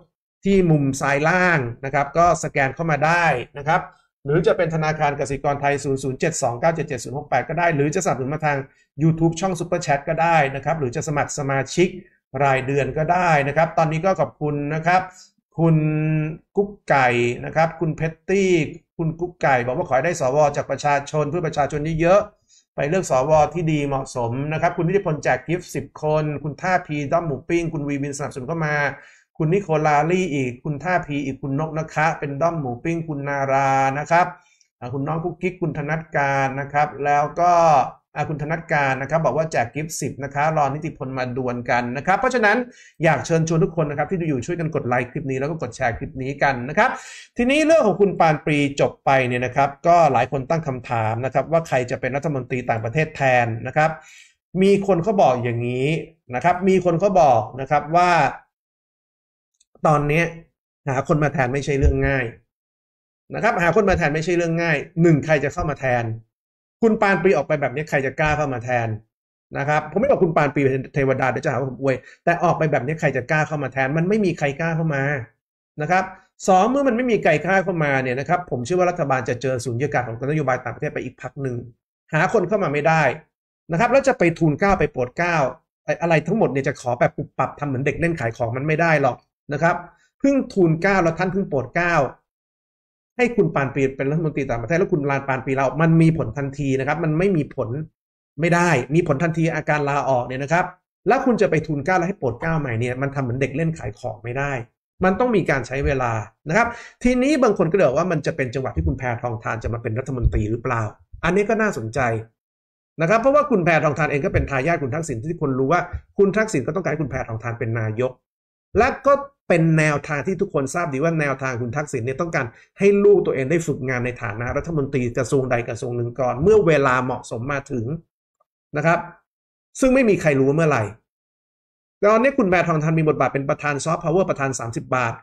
ที่มุมซ้ายล่างนะครับก็สแกนเข้ามาได้นะครับหรือจะเป็นธนาคารกสิกรไทย 0 0 7 2 9 7 7 0 6 8ก็ได้ หรือจะสับสนุนมาทาง YouTube ช่อง Super Chat ก็ได้นะครับหรือจะสมัครสมาชิกรายเดือนก็ได้นะครับตอนนี้ก็ขอบคุณนะครับคุณกุ๊กไก่นะครับ คุณเพตตี้คุณกุ๊กไก่ บอกว่าขอได้สวจากประชาชนเพื่อประชาชนเยอะๆไปเลือกสวที่ดีเหมาะสมนะครับ คุณนิติพลแจกกิฟต์สิบคน คุณท่าพีด้อมหมูปิ้งคุณวีบินสนับสนุนเข้ามา คุณนิโคลาลี่อีกคุณท่าพีอีกคุณนกนะคะเป็นด้อมหมูปิ้งคุณนารานะครับคุณน้องกุ๊กกิ๊กคุณธนัทการนะครับ แล้วก็คุณธนัทการนะครับ บอกว่าแจกกิฟต์สิบนะคะ รอนิติพลมาดวลกันนะครับ เพราะฉะนั้นอยากเชิญชวนทุกคนนะครับ ที่ดูอยู่ช่วยกันกดไลค์คลิปนี้แล้วก็กดแชร์คลิปนี้กันนะครับ ทีนี้เรื่องของคุณปานปรีจบไปเนี่ยนะครับ ก็หลายคนตั้งคำถามนะครับ ว่าใครจะเป็นรัฐมนตรีต่างประเทศแทนนะครับ มีคนเขาบอกอย่างนี้นะครับ มีคนเขาบอกนะครับว่า ตอนนี้หาคนมาแทนไม่ใช่เรื่องง่ายนะครับ หาคนมาแทนไม่ใช่เรื่องง่ายหนึ่งใครจะเข้ามาแทนคุณปานปรีออกไปแบบนี้ ใครจะกล้าเข้ามาแทนนะครับผมไม่บอกคุณปานปรีเป็นเทวดาเดี๋ยวจะหาว่าผมอวยแต่ออกไปแบบนี้ใครจะกล้าเข้ามาแทน มันไม่มีใครกล้าเข้ามานะครับสองเมื่อมันไม่มีใครกล้าเข้ามาเนี่ยนะครับผมเชื่อว่ารัฐบาลจะเจอสูญยากาศของนโยบายต่างประเทศไปอีกพักหนึ่งหาคนเข้ามาไม่ได้นะครับแล้วจะไปทูลก้าไปโปรดก้าอะไรทั้งหมดเนี่ยจะขอแบบปรับทำเหมือนเด็กเล่นขายของมันไม่ได้หรอกนะครับเพิ่งทูลก้าแล้วท่านเพิ่งโปรดก้าให้คุณปานปีเป็นรัฐมนตรีต่างประเทศแล้วคุณลานปานปีเรา มันมีผลทันทีนะครับ มันไม่มีผลไม่ได้ มีผลทันทีอาการลาออกเนี่ยนะครับ แล้วคุณจะไปทุนก้าวแล้วให้ปลดก้าวใหม่เนี่ย มันทำเหมือนเด็กเล่นขายของไม่ได้ มันต้องมีการใช้เวลานะครับ ทีนี้บางคนก็เดาว่ามันจะเป็นจังหวะที่คุณแพรทองทาน จะมาเป็นรัฐมนตรีหรือเปล่า อันนี้ก็น่าสนใจนะครับ เพราะว่าคุณแพรทองทานเองก็เป็นทายาทคุณทักษิณที่คนรู้ว่าคุณทักษิณก็ต้องการให้ คุณแพรทองทานเป็นนายก และก็เป็นแนวทางที่ทุกคนทราบดีว่าแนวทางคุณทักษิณเนี่ยต้องการให้ลูกตัวเองได้ฝึกงานในฐานะรัฐมนตรีกระทรวงใดกระทรวงหนึ่งก่อน เมื่อเวลาเหมาะสมมาถึงนะครับ ซึ่งไม่มีใครรู้เมื่อไหร่ตอนนี้คุณแพทองทานมีบทบาทเป็นประธานซอฟต์พาวเวอร์ประธาน30บาท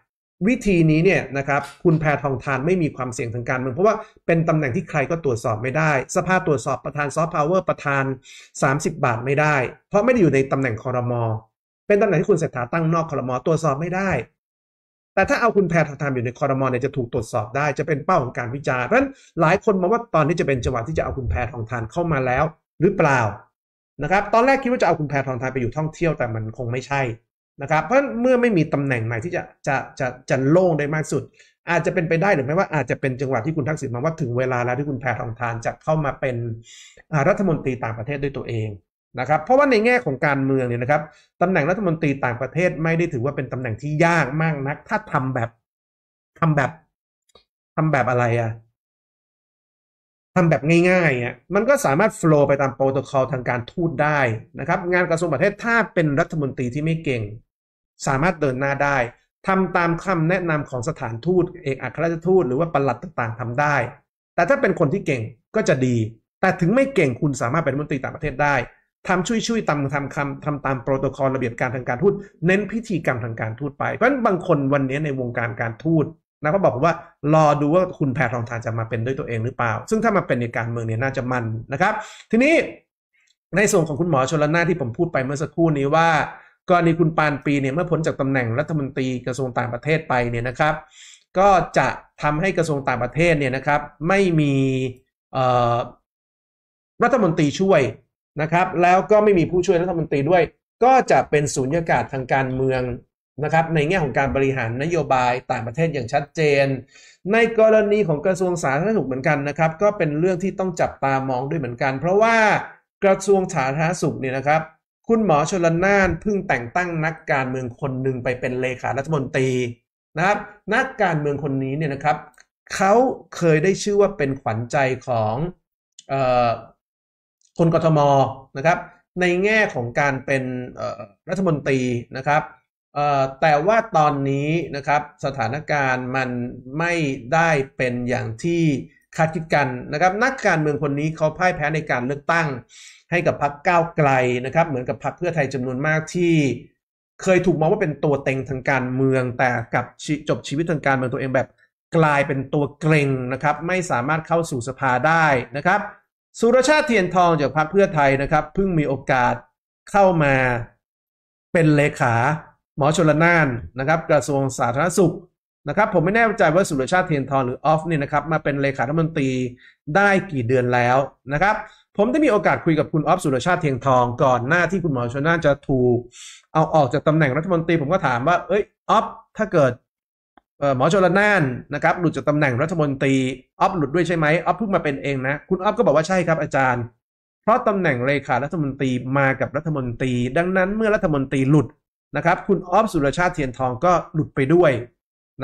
วิธีนี้เนี่ยนะครับคุณแพทองทานไม่มีความเสี่ยงทางการเมืองเพราะว่าเป็นตำแหน่งที่ใครก็ตรวจสอบไม่ได้ สภาพตรวจสอบประธานซอฟต์พาวเวอร์ประธาน30บาทไม่ได้ เพราะไม่ได้อยู่ในตำแหน่งคอรมอเป็นตำแหน่งที่คุณเศรษฐาตั้งนอกคอรมอตรวจสอบไม่ได้ แต่ถ้าเอาคุณแพทองทานอยู่ในคอรมอเนี่ยจะถูกตรวจสอบได้ จะเป็นเป้าของการวิจารณ์เพราะฉะนั้นหลายคนมองว่าตอนนี้จะเป็นจังหวะที่จะเอาคุณแพทองทานเข้ามาแล้วหรือเปล่านะครับตอนแรกคิดว่าจะเอาคุณแพทองทานไปอยู่ท่องเที่ยวแต่มันคงไม่ใช่นะครับเพราะเมื่อไม่มีตำแหน่งไหนที่จะจะจะจะโล่งได้มากสุด อาจจะเป็นไปได้หรือไม่ว่าอาจจะเป็นจังหวะที่คุณทักษิณมองว่าถึงเวลาแล้วที่คุณแพทองทานจะเข้ามาเป็นรัฐมนตรีต่างประเทศด้วยตัวเองนะครับเพราะว่าในแง่ของการเมืองเนี่ยนะครับตำแหน่งรัฐมนตรีต่างประเทศไม่ได้ถือว่าเป็นตำแหน่งที่ยากมากนัก ถ้าทำแบบทำแบบ ทำแบบอะไรอะทำแบบง่ายๆอ่ะมันก็สามารถโฟล์ไปตามโปรโตคอลทางการทูตได้นะครับ งานกระทรวงประเทศถ้าเป็นรัฐมนตรีที่ไม่เก่ง สามารถเดินหน้าได้ทำตามคำแนะนำของสถานทูต เอกอัครราชทูตหรือว่าปลัดต่างๆทำได้ แต่ถ้าเป็นคนที่เก่งก็จะดี แต่ถึงไม่เก่งคุณสามารถเป็นรัฐมนตรีต่างประเทศได้ทำช่วยช่วยตามทำคำทำตามโปรโตคอลระเบียบการทางการทูตเน้นพิธีกรรมทางการทูตไปเพราะฉะนั้นบางคนวันนี้ในวงการการทูตนะก็บอกว่า รอดูว่าคุณแพทองทานจะมาเป็นด้วยตัวเองหรือเปล่า ซึ่งถ้ามาเป็นในการเมืองเนี่ยน่าจะมันนะครับ ทีนี้ในส่วนของคุณหมอชลนาที่ผมพูดไปเมื่อสักครู่นี้ว่ากรณีคุณปานปีเนี่ยเมื่อพ้นจากตำแหน่งรัฐมนตรีกระทรวงต่างประเทศไปเนี่ยนะครับ ก็จะ ทำ ให้กระทรวงต่างประเทศเนี่ยนะครับ ไม่มีรัฐมนตรีช่วยนะครับแล้วก็ไม่มีผู้ช่วยรัฐมนตรีด้วย ก็จะเป็นศูนยากาศทางการเมืองนะครับ ในแง่ของการบริหารนโยบายต่างประเทศอย่างชัดเจน ในกรณีของกระทรวงสาธารณสุขเหมือนกันนะครับ ก็เป็นเรื่องที่ต้องจับตามองด้วยเหมือนกัน เพราะว่ากระทรวงสาธารณสุขเนี่ยนะครับ คุณหมอชลน่านเพิ่งแต่งตั้งนักการเมืองคนหนึ่งไปเป็นเลขารัฐมนตรีนะครับ นักการเมืองคนนี้เนี่ยนะครับเขาเคยได้ชื่อว่าเป็นขวัญใจของคนกทมนะครับ ในแง่ของการเป็นรัฐมนตรีนะครับ แต่ว่าตอนนี้นะครับสถานการณ์มันไม่ได้เป็นอย่างที่คาดคิดกันนะครับ นักการเมืองคนนี้เขาพ่ายแพ้ในการเลือกตั้งให้กับพรรคก้าวไกลนะครับ เหมือนกับพรรคเพื่อไทยจำนวนมากที่ เคยถูกมองว่าเป็นตัวเต็งทางการเมืองแต่กับจบชีวิตทางการเมืองตัวเองแบบกลายเป็นตัวเกรงนะครับ ไม่สามารถเข้าสู่สภาได้นะครับสุรชาติเทียนทองจากพรรคเพื่อไทยนะครับเพิ่งมีโอกาสเข้ามาเป็นเลขาหมอชลนานนะครับ กระทรวงสาธารณสุขนะครับ ผมไม่แน่ใจว่าสุรชาติเทียนทองหรือออฟนี่นะครับมาเป็นเลขาธิมนตรีได้กี่เดือนแล้วนะครับ ผมได้มีโอกาสคุยกับคุณออฟสุรชาติเทียนทองก่อนหน้าที่คุณหมอชลนานจะถูก เอาออกจากตำแหน่งรัฐมนตรีผมก็ถามว่าเอ้ยออฟถ้าเกิดหมอชลน่านนะครับหลุดจากตาแหน่งรัฐมนตรีอ๊อฟหลุดด้วยใช่ไหมอ๊อฟเพิ่งมาเป็นเองนะคุณอ๊อฟก็บอกว่าใช่ครับ อาจารย์ เพราะตำแหน่งเลขารัฐมนตรีมากับรัฐมนตรี ดังนั้นเมื่อรัฐมนตรีหลุดนะครับคุณอ๊อฟสุรชาติเทียนทองก็หลุดไปด้วย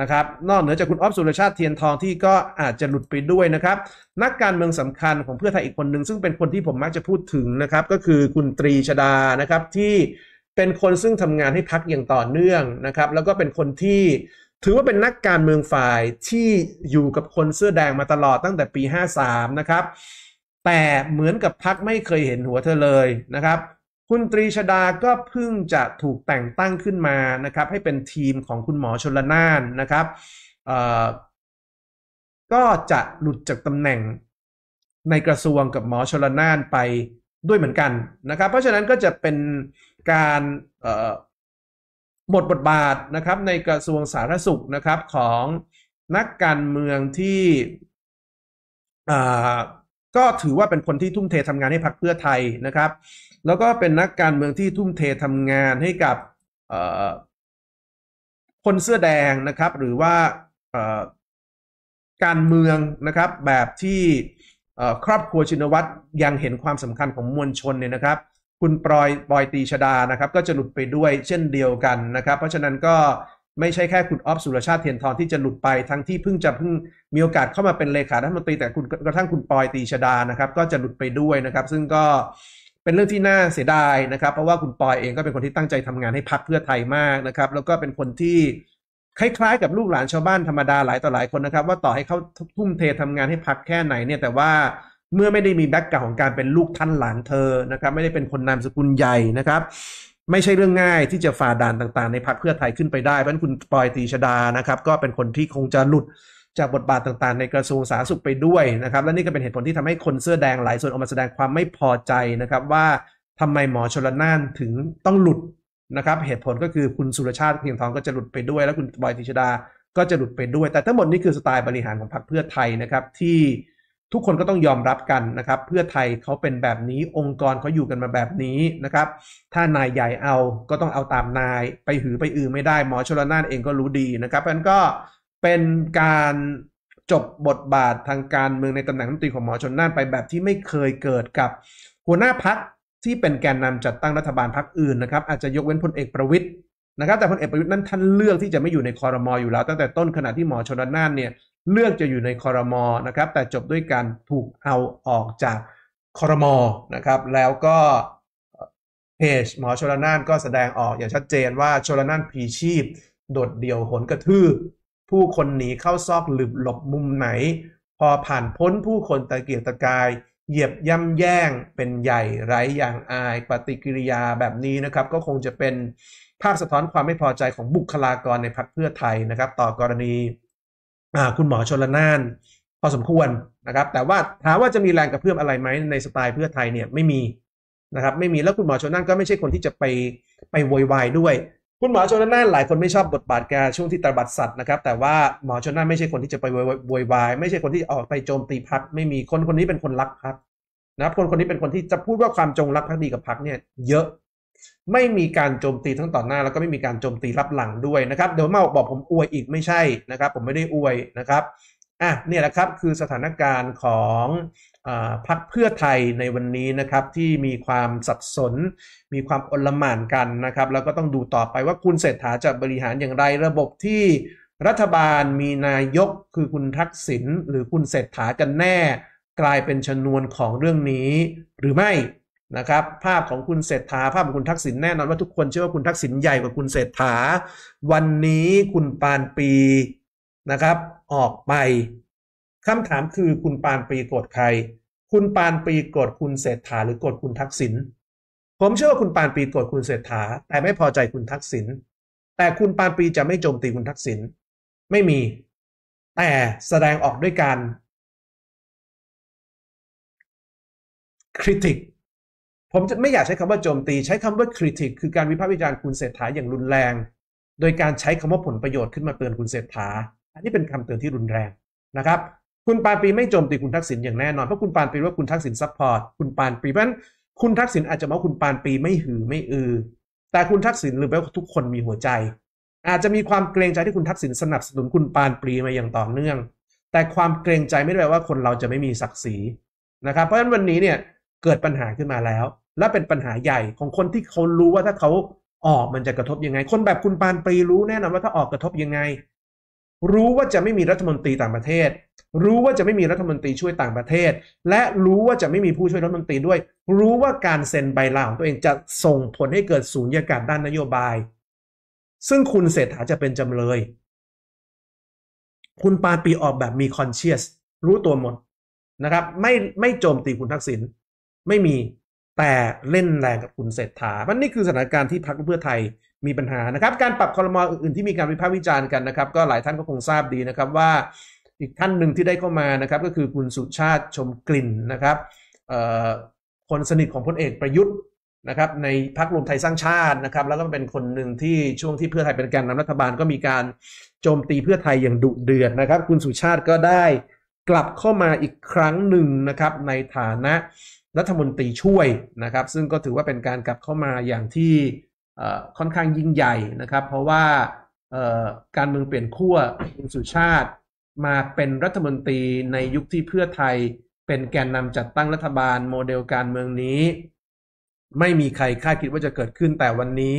นะครับ นอกเหนือจากคุณอ๊อฟสุรชาติเทียนทองที่ก็อาจจะหลุดไปด้วยนะครับ นักการเมืองสำคัญของเพื่อไทยอีกคนหนึ่งซึ่งเป็นคนที่ผมมักจะพูดถึงนะครับ ก็คือคุณตรีชดานะครับที่เป็นคนซึ่งทำงานให้พักอย่างต่อเนื่องนะครับ แล้วก็เป็นคนที่ถือว่าเป็นนักการเมืองฝ่ายที่อยู่กับคนเสื้อแดงมาตลอดตั้งแต่ปี53นะครับ แต่เหมือนกับพักไม่เคยเห็นหัวเธอเลยนะครับ คุณตรีชดาก็เพิ่งจะถูกแต่งตั้งขึ้นมานะครับ ให้เป็นทีมของคุณหมอชนละนานนะครับก็จะหลุดจากตำแหน่งในกระทรวงกับหมอชลนานไปด้วยเหมือนกันนะครับ เพราะฉะนั้นก็จะเป็นการหมดบทบาทนะครับในกระทรวงสาธารณสุขนะครับ ของนักการเมืองที่ก็ถือว่าเป็นคนที่ทุ่มเททำงานให้พรรคเพื่อไทยนะครับ แล้วก็เป็นนักการเมืองที่ทุ่มเททำงานให้กับคนเสื้อแดงนะครับ หรือว่าการเมืองนะครับ แบบที่ครอบครัวชินวัตรยังเห็นความสำคัญของมวลชนเนี่ยนะครับคุณปลอยปลอยตีชดานะครับก็จะหลุดไปด้วย เช่นเดียวกันนะครับเพราะฉะนั้นก็ไม่ใช่แค่คุณออฟสุรชาติเทียนทองที่จะหลุดไปทั้งที่เพิ่งจะเพิ่งมีโอกาสเข้ามาเป็นเลขาธิกมรตรีแต่คุณกระทั่งคุณปอยตีชดานะครับก็จะหลุดไปด้วยนะครับซึ่งก็เป็นเรื่องที่น่าเสียดายนะครับ เพราะว่าคุณปอยเองก็เป็นคนที่ตั้งใจทำงานให้พักเพื่อไทยมากนะครับ แล้วก็เป็นคนที่คล้าย ๆกับลูกหลานชาวบ้านธรรมดาหลายต่อหลายคนนะครับว่าต่อให้เขาทุ่มเททำงานให้พักแค่ไหนเนี่ยแต่ว่าเมื่อไม่ได้มีแบ็กกราวของการเป็นลูกท่านหลานเธอ นะครับ ไม่ได้เป็นคนนามสกุลใหญ่ นะครับ ไม่ใช่เรื่องง่ายที่จะฝ่าด่านต่างๆ ในพรรคเพื่อไทยขึ้นไปได้ เพราะนั้นคุณปอยตีชดานะครับ ก็เป็นคนที่คงจะหลุดจากบทบาทต่างๆ ในกระทรวงสาธารณสุขไปด้วยนะครับ และนี่ก็เป็นเหตุผลที่ทำให้คนเสื้อแดงหลายส่วนออกมาแสดงความไม่พอใจนะครับ ว่าทำไมหมอชลน่านถึงต้องหลุดนะครับ เหตุผลก็คือคุณสุรชาติเพียงทองก็จะหลุดไปด้วย และคุณบอยติชดาก็จะหลุดไปด้วย แต่ทั้งหมดนี้คือสไตล์บริหารของพรรคเพื่อไทยนะครับที่ทุกคนก็ต้องยอมรับกันนะครับเพื่อไทยเขาเป็นแบบนี้องค์กรเขาอยู่กันมาแบบนี้นะครับถ้านายใหญ่เอาก็ต้องเอาตามนายไปหือไปอือไม่ได้หมอชลนานเองก็รู้ดีนะครับนั้นก็เป็นการจบบทบาททางการเมืองในตำแหน่งรัฐมนตรีของหมอชนน่านไปแบบที่ไม่เคยเกิดกับ หัวหน้าพักที่เป็นแกนนำจัดตั้งรัฐบาลพักอื่นนะครับอาจจะยกเว้นพลเอกประวิตยนะครับแต่พลเอกประยุทธ์นั้นท่านเลือกที่จะไม่อยู่ในคอรมออยู่แล้วตั้งแต่ต้นขณะที่หมอชนน่านเนี่ยเรื่องจะอยู่ในคอรมอนะครับ แต่จบด้วยการถูกเอาออกจากคอรมอนะครับ แล้วก็เพจ หมอชลนานก็แสดงออกอย่างชัดเจนว่าชลนานผีชีพ โดดเดี่ยวหนกระทืบผู้คนหนีเข้าซอกหลบหลบมุมไหน พอผ่านพ้นผู้คนตะเกียกตะกาย เหยียบย่ำแย่งเป็นใหญ่ไร้อย่างอาย ปฏิกิริยาแบบนี้นะครับ ก็คงจะเป็นภาพสะท้อนความไม่พอใจของบุคลากรในพรรคเพื่อไทยนะครับ ต่อกรณีคุณหมอชนละนานพอสมควรนะครับ แต่ว่าถามว่าจะมีแรงกระเพื่อมอะไรไหมในสไตล์เพื่อไทยเนี่ยไม่มีนะครับ ไม่มีแล้วคุณหมอชนน่านก็ไม่ใช่คนที่จะไปไปววยวายด้วย คุณหมอชนน่านหลายคนไม่ชอบบทบาทแกช่วงที่ตบัดสัตว์นะครับแต่ว่าหมอชนน่านไม่ใช่คนที่จะไปววยวายไม่ใช่คนที่ออกไปโจมตีพักไม่มีคนคนนี้เป็นคนรักพักนะครับคนคนนี้เป็นคนที่จะพูดว่าความจงรักภักดีกับพักเนี่ย เยอะไม่มีการโจมตีทั้งต่อหน้าแล้วก็ไม่มีการโจมตีรับหลังด้วยนะครับ เดี๋ยวเมาบอกผมอวยอีกไม่ใช่นะครับ ผมไม่ได้อวยนะครับอ่ะเนี่ยแหละครับคือสถานการณ์ของอพรรคเพื่อไทยในวันนี้นะครับ ที่มีความสับสน มีความอลหม่านกันนะครับ แล้วก็ต้องดูต่อไปว่าคุณเศรษฐาจะบริหารอย่างไร ระบบที่รัฐบาลมีนายกคือคุณทักษิณหรือคุณเศรษฐากันแน่ กลายเป็นชนวนของเรื่องนี้หรือไม่นะครับภาพของคุณเศรษฐาภาพของคุณทักษิณแน่นอน ว่าทุกคนเชื่อว่าคุณทักษิณใหญ่กว่าคุณเศรษฐา วันนี้คุณปานปีนะครับ ออกไปคำถามคือคุณปานปีโกรธใคร คุณปานปีโกรธคุณเศรษฐาหรือโกรธคุณทักษิณผมเชื่อว่าคุณปานปีโกรธคุณเศรษฐา แต่ไม่พอใจคุณทักษิณแต่คุณปานปีจะไม่โจมตีคุณทักษิณไม่มี แต่แสดงออกด้วยการคริติกผม จะไม่อยากใช้คำว่าโจมตี ใช้คำว่าคริติกคือการวิพากษ์วิจารณ์คุณเศรษฐาอย่างรุนแรง โดยการใช้คำว่าผลประโยชน์ขึ้นมาเตือนคุณเศรษฐาอันนี้เป็นคำเตือนที่รุนแรงนะครับ คุณปานปีไม่โจมตีคุณทักษิณอย่างแน่นอน เพราะคุณปานปีว่าคุณทักษิณซัพพอร์ตคุณปานปีเพราะนั้นคุณทักษิณอาจจะมาคุณปานปีไม่หือ ไม่อือ แต่คุณทักษิณหรือแปว่าทุกคนมีหัวใจ อาจจะมีความเกรงใจที่คุณทักษิณสนับสนุนคุณปานปีมาอย่างต่อเนื่อง แต่ความเกรงใจไม่ได้แปลว่าคนเราจะไม่มีศักดิ์ศรีนะครับเพราะฉะนั้นวันนี้เนี่ยเกิดปัญหาขึ้นมาแล้วและเป็นปัญหาใหญ่ของคนที่เขารู้ว่าถ้าเขาออกมันจะกระทบยังไง คนแบบคุณปานปรีรู้ แน่นอนว่าถ้าออกกระทบยังไง รู้ว่าจะไม่มีรัฐมนตรีต่างประเทศ รู้ว่าจะไม่มีรัฐมนตรีช่วยต่างประเทศ และรู้ว่าจะไม่มีผู้ช่วยรัฐมนตรีด้วย รู้ว่าการเซ็นใบลาของตัวเองจะส่งผลให้เกิดสูญยากาศด้านนโยบาย ซึ่งคุณเศรษฐาจะเป็นจำเลย คุณปานปีออกแบบมีคอนเชียส รู้ตัวหมดนะครับ ไม่ไม่โจมตีคุณทักษิณไม่มีแต่เล่นแรงกับคุณเศรษฐา มันนี่คือสถานการณ์ที่พรรคเพื่อไทยมีปัญหานะครับ การปรับคอรมออื่นๆที่มีการวิพากษ์วิจารณ์กันนะครับ ก็หลายท่านก็คงทราบดีนะครับว่าอีกท่านหนึ่งที่ได้เข้ามานะครับก็คือคุณสุชาติชมกลิ่นนะครับ คนสนิทของพลเอกประยุทธ์นะครับในพรรครวมไทยสร้างชาตินะครับแล้วก็เป็นคนหนึ่งที่ช่วงที่เพื่อไทยเป็นแกนนำรัฐบาล ก็มีการโจมตีเพื่อไทยอย่างดุเดือดนะครับคุณสุชาติก็ได้กลับเข้ามาอีกครั้งหนึ่งนะครับในฐานะรัฐมนตรีช่วยนะครับ ซึ่งก็ถือว่าเป็นการกลับเข้ามาอย่างที่ค่อนข้างยิ่งใหญ่นะครับ เพราะว่าการเมืองเปลี่ยนขั้วคุณสุชาติ มาเป็นรัฐมนตรีในยุคที่เพื่อไทย เป็นแกนนำจัดตั้งรัฐบาล โมเดลการเมืองนี้ ไม่มีใครคาดคิดว่าจะเกิดขึ้นแต่วันนี้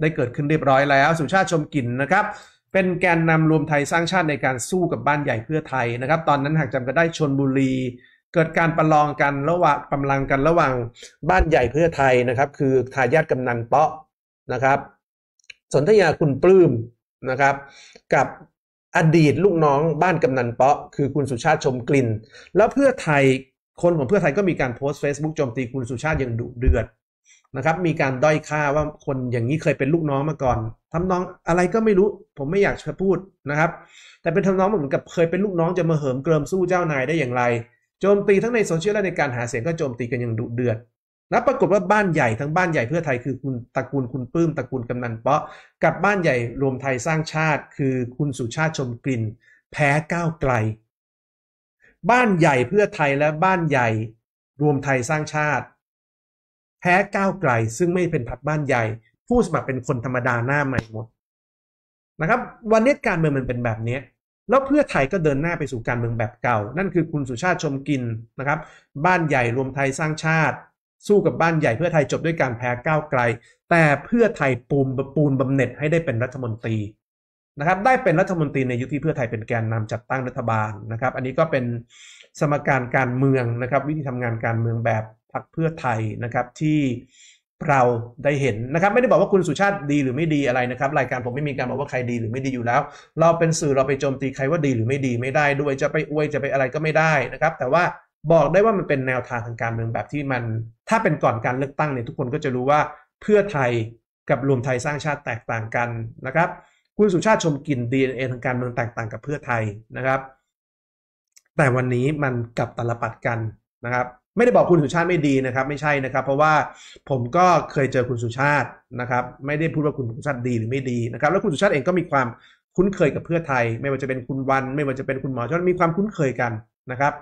ได้เกิดขึ้นเรียบร้อยแล้วสุชาติชมกลิ่นนะครับ เป็นแกนนำรวมไทยสร้างชาติในการสู้กับบ้านใหญ่เพื่อไทยนะครับตอนนั้นหากจำกันได้ชนบุรีเกิดการประลองกันระหว่างกำลังกันระหว่างบ้านใหญ่เพื่อไทยนะครับคือทายาทกำนันเปาะนะครับ สนธยาคุณปลื้มนะครับ กับอดีตลูกน้อง บ้านกำนันเปาะคือ คุณสุชาติชมกลิ่น แล้วเพื่อไทยคนของเพื่อไทยก็มีการโพสต์ Facebook โจมตีคุณสุชาติอย่างดุเดือดนะครับ มีการด้อยค่าว่าคนอย่างนี้เคยเป็นลูกน้องมาก่อน ทำนองอะไรก็ไม่รู้ ผมไม่อยากจะพูดนะครับ แต่เป็นทำนองเหมือนกับเคยเป็นลูกน้องจะมาเหิมเกริมสู้เจ้านายได้อย่างไรโจมตีทั้งในโซเชียลและในการหาเสียงก็โจมตีกันอย่างดุเดือด แลบปรากฏว่าบ้านใหญ่ ทั้งบ้านใหญ่เพื่อไทยคือคุณตระกูลคุณปื้มตระกูลกำนันเปาะกับบ้านใหญ่รวมไทยสร้างชาติ คือคุณสุชาติชมกลิ่นแพ้ก้าวไกล บ้านใหญ่เพื่อไทยและบ้านใหญ่ รวมไทยสร้างชาติ แพ้ก้าวไกลซึ่งไม่เป็นพรรคบ้านใหญ่ผู้สมัครเป็นคนธรรมดาหน้าใหม่หมด นะครับวันนี้การเมืองมันเป็นแบบนี้แล้วเพื่อไทยก็เดินหน้าไปสู่การเมืองแบบเก่า นั่นคือคุณสุชาติชมกินนะครับ บ้านใหญ่รวมไทยสร้างชาติ สู้กับบ้านใหญ่เพื่อไทยจบด้วยการแพ้ก้าวไกล แต่เพื่อไทยปูนปูนบำเหน็จให้ได้เป็นรัฐมนตรี นะครับ ได้เป็นรัฐมนตรีในยุคที่เพื่อไทย เป็นแกนนำจัดตั้งรัฐบาลนะครับ อันนี้ก็เป็นสมการการเมืองนะครับ วิธีทำงานการเมืองแบบพรรคเพื่อไทยนะครับที่เราได้เห็นนะครับ ไม่ได้บอกว่าคุณสุชาติดีหรือไม่ดีอะไรนะครับรายการผมไม่มีการบอกว่าใครดีหรือไม่ดีอยู่แล้ว เราเป็นสื่อเราไปโจมตีใครว่าดีหรือไม่ดีไม่ได้ด้วยจะไปอวยจะไปอะไรก็ไม่ได้นะครับ แต่ว่าบอกได้ว่ามันเป็นแนวทางทางการเมืองแบบที่มัน ถ้าเป็นก่อนการเลือกตั้งเนี่ยทุกคนก็จะรู้ว่าเพื่อไทยกับรวมไทยสร้างชาติแตกต่างกันนะครับ คุณสุชาติชมกิน DNA ทางการเมืองแตกต่าง กับเพื่อไทยนะครับ แต่วันนี้มันกลับตลปัดกันนะครับไม่ได้บอกคุณสุชาติไม่ดีนะครับ ไม่ใช่นะครับเพราะว่าผมก็เคยเจอคุณสุชาตินะครับ ไม่ได้พูดว่าคุณสุชาติดีหรือไม่ดีนะครับ แล้วคุณสุชาติเองก็มีความคุ้นเคยกับเพื่อไทย ไม่ว่าจะเป็นคุณวัน ไม่ว่าจะเป็นคุณหมอชนมีความคุ้นเคยกันนะครับ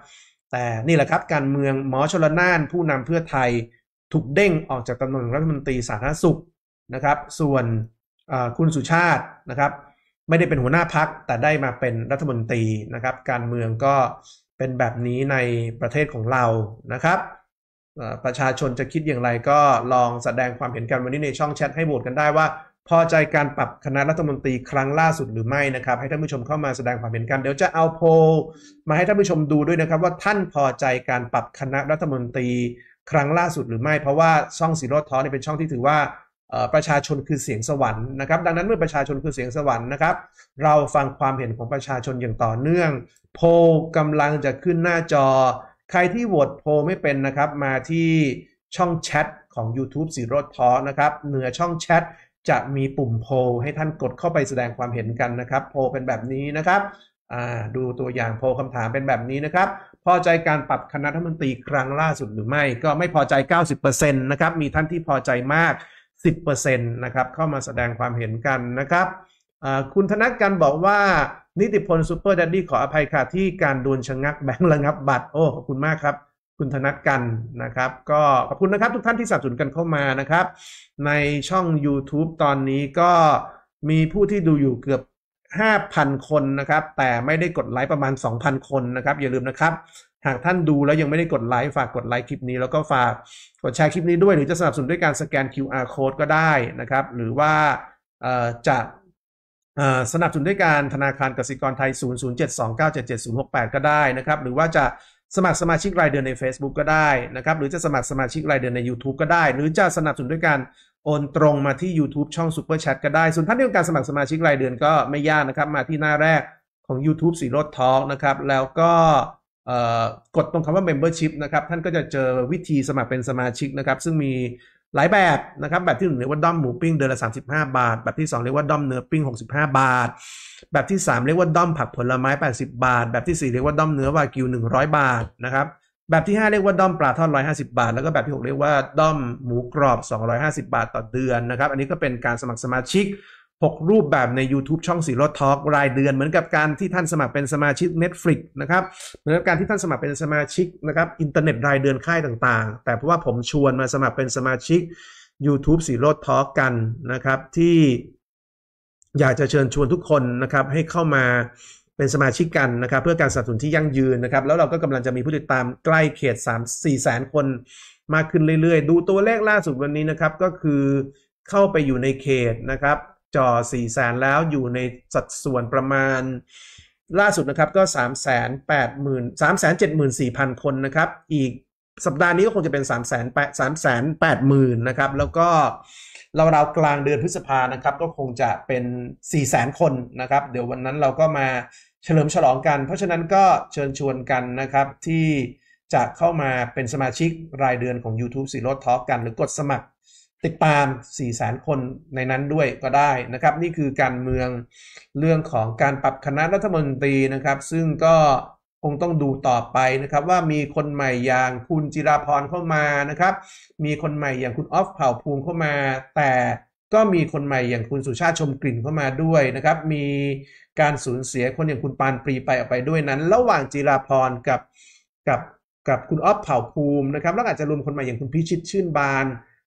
แต่นี่แหละครับการเมืองหมอชลนานผู้นำเพื่อไทยถูกเด้งออกจากตำแหน่งรัฐมนตรีสาธารณสุขนะครับ ส่วนคุณสุชาตินะครับ ไม่ได้เป็นหัวหน้าพักแต่ได้มาเป็นรัฐมนตรีนะครับ การเมืองก็เป็นแบบนี้ในประเทศของเรานะครับประชาชนจะคิดอย่างไรก็ลองแสดงความเห็นกันวันนี้ในช่องแชทให้โหวตกันได้ว่า พอใจการปรับคณะรัฐมนตรีครั้งล่าสุดหรือไม่นะครับให้ท่านผู้ชมเข้ามาแสดงความเห็นกัน เดี๋ยวจะเอาโพลมาให้ท่านผู้ชมดูด้วยนะครับว่าท่านพอใจการปรับคณะรัฐมนตรีครั้งล่าสุดหรือไม่ เพราะว่าช่องสีรถท้อเป็นช่องที่ถือว่าประชาชนคือเสียงสวรรค์นะครับ ดังนั้นเมื่อประชาชนคือเสียงสวรรค์นะครับเราฟังความเห็นของประชาชนอย่างต่อเนื่องโพกำลังจะขึ้นหน้าจอ ใครที่โหวตโพไม่เป็นนะครับ มาที่ช่องแชทของ YouTube สีรถท้อนะครับเหนือช่องแชทจะมีปุ่มโพให้ท่านกดเข้าไปแสดงความเห็นกันนะครับ โพเป็นแบบนี้นะครับ ดูตัวอย่างโพคำถามเป็นแบบนี้นะครับ พอใจการปรับคณะรัฐมนตรีครั้งล่าสุดหรือไม่ ก็ไม่พอใจ 90%นะครับ มีท่านที่พอใจมาก 10%นะครับ เข้ามาแสดงความเห็นกันนะครับคุณธนกันบอกว่า นิติพลซูเปอร์ดัดดี้ขออภัยค่ะ ที่การดวชะงักแบงค์ระงับบัตร โอ้ ขอบคุณมากครับ คุณธนักันนะครับ ก็ ขอบคุณนะครับ ทุกท่านที่สนับสนุนกันเข้ามานะครับ ในช่อง YouTube ตอนนี้ก็มีผู้ที่ดูอยู่เกือบ 5,000 คนนะครับ แต่ไม่ได้กดไลค์ประมาณ 2,000 คนนะครับ อย่าลืมนะครับ หากท่านดูแล้วยังไม่ได้กดไลค์ฝากกดไลค์คลิปนี้แล้วก็ฝากกดแชร์คลิปนี้ด้วยหรือจะสนับสนุนด้วยการสแกน QR code ก็ได้นะครับ หรือว่าจะสนับสนุนด้วยการธนาคารกสิกรไทย 0 0 7 2 9 7 7 0 6 8 ก็ได้นะครับ หรือว่าจะสมัครสมาชิกรายเดือนใน Facebook ก็ได้นะครับ หรือจะสมัครสมาชิกรายเดือนใน YouTube ก็ได้ หรือจะสนับสนุนด้วยการโอนตรงมาที่ YouTube ช่อง Super Chat ก็ได้ส่วนท่านที่ต้องการสมัครสมาชิกรายเดือนก็ไม่ยากนะครับ มาที่หน้าแรกของ YouTube สีรถทองนะครับ แล้วก็กดตรงคำว่า membership นะครับ ท่านก็จะเจอวิธีสมัครเป็นสมาชิกนะครับ ซึ่งมีหลายแบบนะครับแบบที่หนึ่งเรียกว่าด้อมหมูปิ้งเดือนละ35บาท แบบที่2เรียกว่าด้อมเนื้อปิ้ง65บาทแบบที่3เรียกว่าด้อมผักผลไม้80บาท แบบที่4เรียกว่าด้อมเนื้อวากิว100บาทนะครับแบบที่5เรียกว่าด้อมปลาทอด150บาทแล้วก็แบบที่ 6 เรียกว่าด้อมหมูกรอบ250บาทต่อเดือนนะครับอันนี้ก็เป็นการสมัครสมาชิก6รูปแบบใน YouTube ช่องสีรถทอล์กรายเดือนเหมือนกับการที่ท่านสมัครเป็นสมาชิก Netflix นะครับเหมือนกับการที่ท่านสมัครเป็นสมาชิกนะครับ อินเทอร์เน็ตรายเดือนค่ายต่าง ๆ แต่เพราะว่าผมชวนมาสมัครเป็นสมาชิก YouTube สีรถทอล์กกันนะครับ ที่ อยากจะเชิญชวนทุกคนนะครับ ให้เข้ามาเป็นสมาชิกกันนะครับเพื่อการสนับสนุนที่ยั่งยืนนะครับ แล้วเราก็กำลังจะมีผู้ติดตามใกล้เขต3 4แสนคนมากขึ้นเรื่อยๆ ดูตัวเลขล่าสุดวันนี้นะครับ ก็คือเข้าไปอยู่ในเขตนะครับจอ4แสนแล้วอยู่ในสัดส่วนประมาณล่าสุดนะครับ ก็3 8 0 0 0 3 7 4 0 0 0 คนนะครับ อีก สัปดาห์นี้ก็คงจะเป็น 3 8 0 8 0 0 0 นะครับ แล้วก็เราเรากลางเดือนพฤษภานะครับ ก็คงจะเป็น4 0 0 0 0 คนนะครับ เดี๋ยววันนั้นเราก็มาเฉลิมฉลองกัน เพราะฉะนั้นก็เชิญชวนกันนะครับ ที่จะเข้ามาเป็นสมาชิกรายเดือนของ YouTube สีรถทอกกันหรือกดสมัครติดตาม4ี่แสนคนในนั้นด้วยก็ได้นะครับ นี่คือการเมืองเรื่องของการปรับคณะรัฐมนตรีนะครับ ซึ่งก็คงต้องดูต่อไปนะครับว่ามีคนใหม่อย่างคุณจิราพรเข้ามานะครับ มีคนใหม่อย่างคุณออฟเผ่าภูมิเข้ามา แต่ก็มีคนใหม่อย่างคุณสุชาติชมกลิ่นเข้ามาด้วยนะครับมีการสูญเสียคนอย่างคุณปานปรีไปออกไปด้วยนั้น ระหว่างจิราพรกับกับกับคุณออฟเผ่าภูมินะครับ แล้วอาจจะรวมคนใหม่อย่างคุณพิชิตชื่นบาน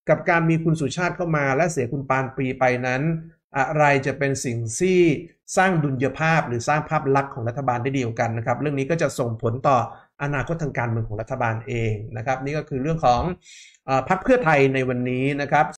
กับการมีคุณสุชาติเข้ามาและเสียคุณปานปรีไปนั้น อะไรจะเป็นสิ่งที่สร้างดุลยภาพ หรือสร้างภาพลักษณ์ของรัฐบาลได้ดีกันนะครับ เรื่องนี้ก็จะส่งผลต่ออนาคตทางการเมืองของรัฐบาลเองนะครับ นี่ก็คือเรื่องของอพักเพื่อไทยในวันนี้นะครับ